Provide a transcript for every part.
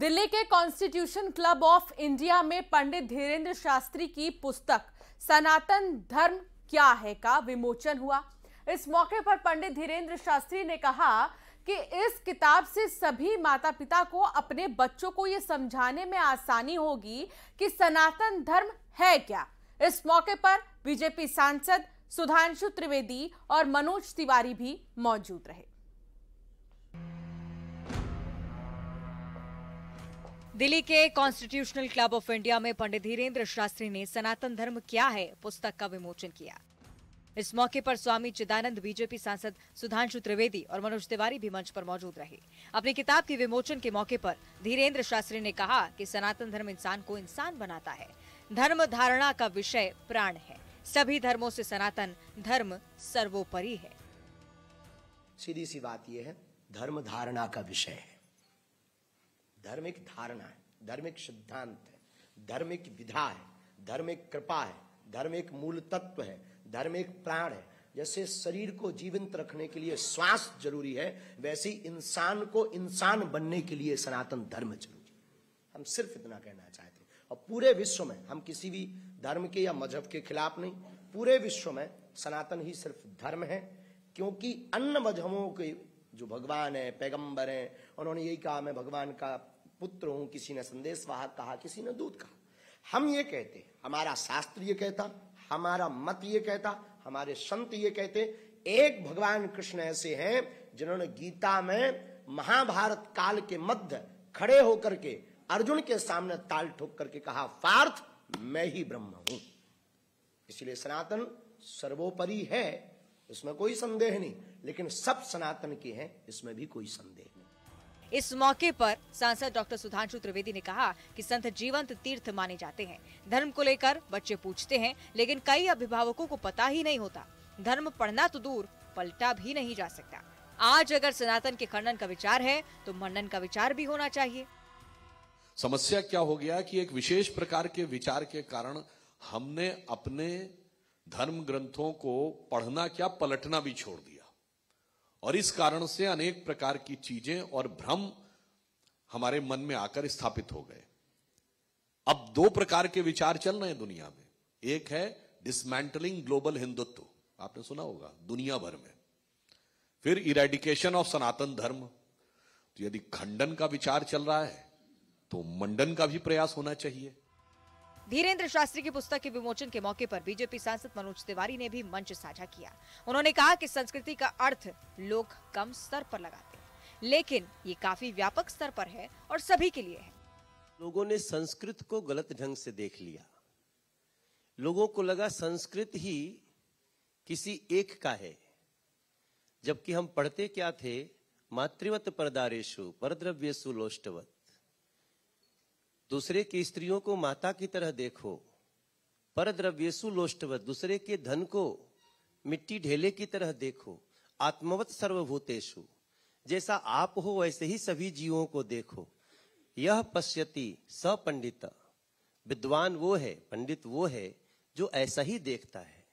दिल्ली के constitution club of India में पंडित धीरेन्द्र शास्त्री की पुस्तक सनातन धर्म क्या है का विमोचन हुआ इस मौके पर पंडित धीरेन्द्र शास्त्री ने कहा कि इस किताब से सभी माता पिता को अपने बच्चों को ये समझाने में आसानी होगी कि सनातन धर्म है क्या इस मौके पर बीजेपी सांसद सुधांशु त्रिवेदी और मनोज तिवारी भी मौजूद रहे दिल्ली के कॉन्स्टिट्यूशनल क्लब ऑफ इंडिया में पंडित धीरेन्द्र शास्त्री ने सनातन धर्म क्या है पुस्तक का विमोचन किया इस मौके पर स्वामी चिदानंद बीजेपी सांसद सुधांशु त्रिवेदी और मनोज तिवारी भी मंच पर मौजूद रहे अपनी किताब के विमोचन के मौके पर धीरेन्द्र शास्त्री ने कहा कि सनातन धर्म इंसान को इंसान बनाता है धर्म धारणा का विषय प्राण है सभी धर्मों से सनातन धर्म सर्वोपरि है सीधी सी बात यह है धर्म धारणा का विषय है धार्मिक धारणा है धार्मिक सिद्धांत है धार्मिक विधा है धार्मिक कृपा है धार्मिक मूल तत्व है धार्मिक प्राण है जैसे शरीर को जीवंत रखने के लिए श्वास जरूरी है वैसे इंसान को इंसान बनने के लिए सनातन धर्म जरूरी हम सिर्फ इतना कहना चाहते हैं और पूरे विश्व में हम किसी भी धर्म के या मजहब के खिलाफ नहीं पूरे विश्व में सनातन ही सिर्फ धर्म है क्योंकि अन्य मजहबों के जो भगवान है पैगंबर है उन्होंने यही कहा मैं भगवान का पुत्र हूं किसी ने संदेश वाहक कहा किसी ने दूध कहा हम ये कहते हमारा शास्त्र ये कहता हमारा मत ये कहता हमारे संत ये कहते एक भगवान कृष्ण ऐसे हैं जिन्होंने गीता में महाभारत काल के मध्य खड़े होकर के अर्जुन के सामने ताल ठोक करके कहा पार्थ मैं ही ब्रह्म हूं इसलिए सनातन सर्वोपरि है इसमें कोई संदेह नहीं लेकिन सब सनातन के हैं इसमें भी कोई संदेह इस मौके पर सांसद डॉक्टर सुधांशु त्रिवेदी ने कहा कि संत जीवंत तीर्थ माने जाते हैं धर्म को लेकर बच्चे पूछते हैं लेकिन कई अभिभावकों को पता ही नहीं होता धर्म पढ़ना तो दूर पलटा भी नहीं जा सकता आज अगर सनातन के खंडन का विचार है तो मंडन का विचार भी होना चाहिए समस्या क्या हो गया कि एक विशेष प्रकार के विचार के कारण हमने अपने धर्म ग्रंथों को पढ़ना क्या पलटना भी छोड़ दिया और इस कारण से अनेक प्रकार की चीजें और भ्रम हमारे मन में आकर स्थापित हो गए अब दो प्रकार के विचार चल रहे हैं दुनिया में एक है डिसमेंटलिंग ग्लोबल हिंदुत्व आपने सुना होगा दुनिया भर में फिर इरेडिकेशन ऑफ सनातन धर्म तो यदि खंडन का विचार चल रहा है तो मंडन का भी प्रयास होना चाहिए धीरेन्द्र शास्त्री की पुस्तक के विमोचन के मौके पर बीजेपी सांसद मनोज तिवारी ने भी मंच साझा किया उन्होंने कहा कि संस्कृति का अर्थ लोग कम स्तर पर लगाते हैं लेकिन ये काफी व्यापक स्तर पर है और सभी के लिए है लोगों ने संस्कृत को गलत ढंग से देख लिया लोगों को लगा संस्कृत ही किसी एक का है जबकि हम पढ़ते क्या थे मातृवत परदारेशु परद्रव्यसु लोष्टवत दूसरे की स्त्रियों को माता की तरह देखो पर द्रव्यसु लोष्टव दूसरे के धन को मिट्टी ढेले की तरह देखो आत्मवत सर्वभूतेशु जैसा आप हो वैसे ही सभी जीवों को देखो यह पश्यति स पंडित विद्वान वो है पंडित वो है जो ऐसा ही देखता है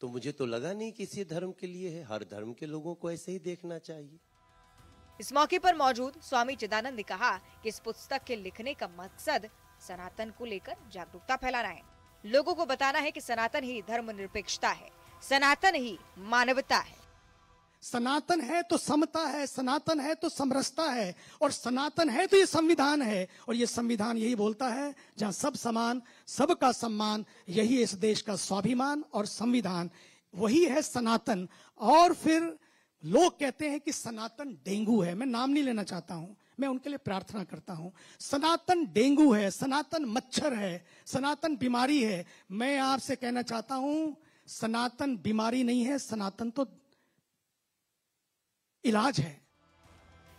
तो मुझे तो लगा नहीं किसी धर्म के लिए है हर धर्म के लोगों को ऐसे ही देखना चाहिए इस मौके पर मौजूद स्वामी चिदानंद ने कहा कि इस पुस्तक के लिखने का मकसद सनातन को लेकर जागरूकता फैलाना है लोगों को बताना है कि सनातन ही धर्म निरपेक्षता है सनातन ही मानवता है सनातन है तो समता है सनातन है तो समरसता है और सनातन है तो ये संविधान है और ये संविधान यही बोलता है जहां सब समान सबका सम्मान यही इस देश का स्वाभिमान और संविधान वही है सनातन और फिर लोग कहते हैं कि सनातन डेंगू है मैं नाम नहीं लेना चाहता हूं मैं उनके लिए प्रार्थना करता हूं सनातन डेंगू है सनातन मच्छर है सनातन बीमारी है मैं आपसे कहना चाहता हूं सनातन बीमारी नहीं है सनातन तो इलाज है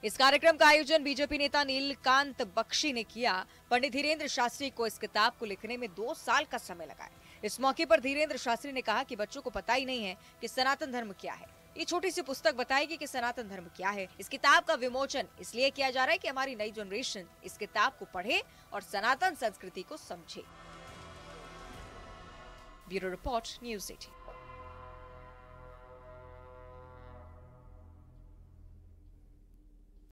इस कार्यक्रम का आयोजन बीजेपी नेता नीलकांत बख्शी ने किया पंडित धीरेन्द्र शास्त्री को इस किताब को लिखने में दो साल का समय लगा इस मौके पर धीरेन्द्र शास्त्री ने कहा कि बच्चों को पता ही नहीं है कि सनातन धर्म क्या है ये छोटी सी पुस्तक बताएगी कि सनातन धर्म क्या है इस किताब का विमोचन इसलिए किया जा रहा है कि हमारी नई जनरेशन इस किताब को पढ़े और सनातन संस्कृति को समझे ब्यूरो रिपोर्ट न्यूज एटीन